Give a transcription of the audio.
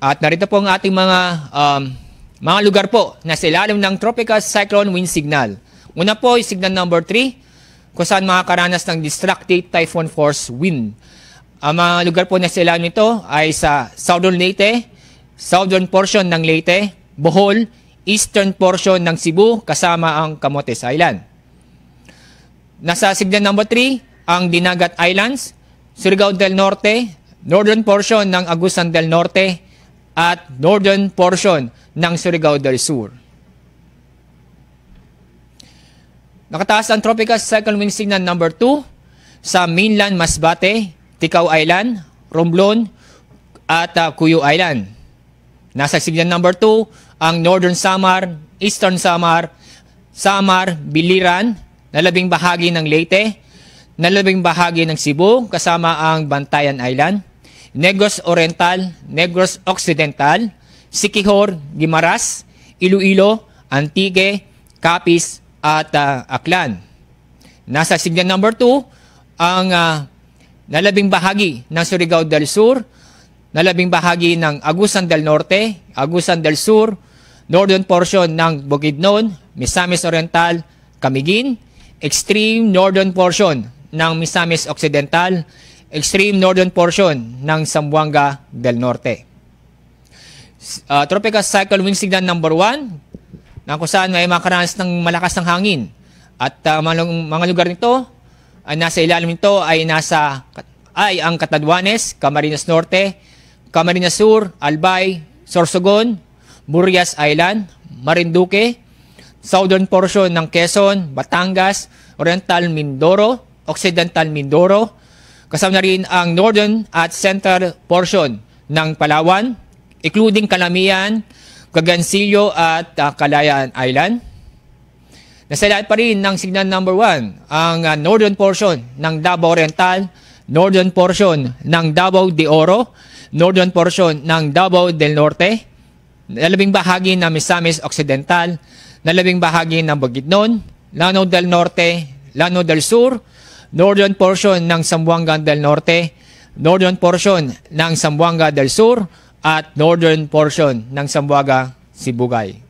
At narito po ang ating mga um, mga lugar po na sa ilalim ng Tropical Cyclone Wind Signal. Una po ay signal number 3 kung saan makakaranas ng destructive typhoon force wind. Ang mga lugar po na sa ilalim nito ay sa Southern Leyte, Southern portion ng Leyte, Bohol, Eastern portion ng Cebu kasama ang Camotes Island. Nasa signal number 3 ang Dinagat Islands, Surigao del Norte, northern portion ng Agusan del Norte, at northern portion ng Surigao del Sur. Nakataas ang tropical cyclone wind signal number 2 sa mainland Masbate, Tikaw Island, Romblon, at uh, Cuyo Island. Nasa signal number 2 ang northern Samar, eastern Samar, Samar, Biliran, nalabing bahagi ng Leyte, nalabing bahagi ng Cebu, kasama ang Bantayan Island, Negros Oriental, Negros Occidental, Sikihor, Gimaras, Iloilo, Antique, Capiz at uh, Aklan. Nasa signal number 2 ang uh, nalabing bahagi ng Surigao del Sur, nalabing bahagi ng Agusan del Norte, Agusan del Sur, northern portion ng Bukidnon, Misamis Oriental, Camiguin, extreme northern portion ng Misamis Occidental, extreme northern portion ng Zamboanga del Norte. Uh, ah, Tropical Cyclone Wind Signal number 1 na kung saan may makaranas ng malakas ng hangin. At uh, mga, lugar nito, ay nasa ilalim nito ay nasa ay ang Catadwanes, Camarines Norte, Camarines Sur, Albay, Sorsogon, Burias Island, Marinduque, southern portion ng Quezon, Batangas, Oriental Mindoro, Occidental Mindoro, Kasama na rin ang northern at central portion ng Palawan, including Kalamian, Cagancillo at uh, ah, Kalayaan Island. Nasa lahat pa rin ng signal number 1 ang uh, northern portion ng Davao Oriental, northern portion ng Davao de Oro, northern portion ng Davao del Norte, nalabing bahagi ng Misamis Occidental, nalabing bahagi ng Bukidnon, Lanao del Norte, Lanao del Sur, northern portion ng Sambuanga del Norte, northern portion ng Sambuanga del Sur, at northern portion ng Sambuaga, Sibugay.